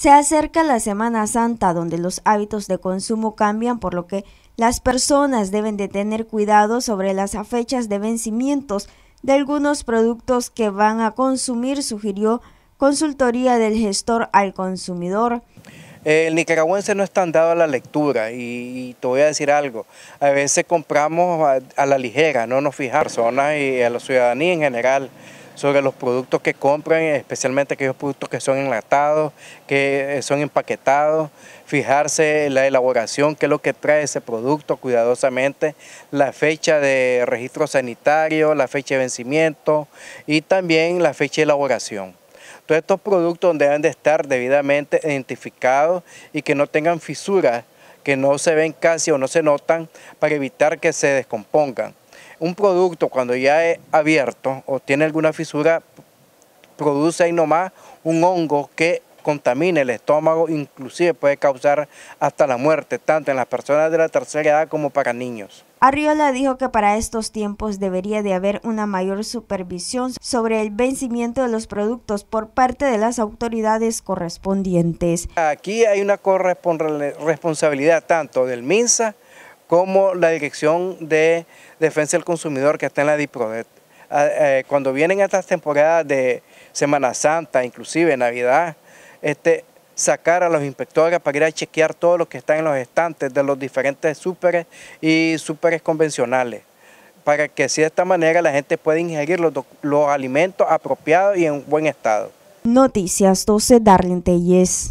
Se acerca la Semana Santa donde los hábitos de consumo cambian por lo que las personas deben de tener cuidado sobre las fechas de vencimientos de algunos productos que van a consumir, sugirió consultoría del gestor al consumidor. Eh, el nicaragüense no está dado a la lectura y, te voy a decir algo, a veces compramos a, la ligera, no nos fijamos personas y a la ciudadanía en general sobre los productos que compran, especialmente aquellos productos que son enlatados, que eh, son empaquetados, fijarse en la elaboración, qué es lo que trae ese producto cuidadosamente, la fecha de registro sanitario, la fecha de vencimiento y también la fecha de elaboración. Todos estos productos deben de estar debidamente identificados y que no tengan fisuras que no se ven casi o no se notan para evitar que se descompongan un producto cuando ya es abierto o tiene alguna fisura, produce ahí nomás un hongo que contamina el estómago, inclusive puede causar hasta la muerte, tanto en las personas de la tercera edad como para niños. Arriola dijo que para estos tiempos debería de haber una mayor supervisión sobre el vencimiento de los productos por parte de las autoridades correspondientes. Aquí hay una corresponsabilidad tanto del MINSA como la Dirección de Defensa del Consumidor que está en la DIPRODET. Ah, eh, cuando vienen estas temporadas de Semana Santa, inclusive Navidad, este, sacar a los inspectores para ir a chequear todos los que están en los estantes de los diferentes súperes y súperes convencionales, para que así de esta manera la gente pueda ingerir los, alimentos apropiados y en buen estado. Noticias 12, Darlene Telles.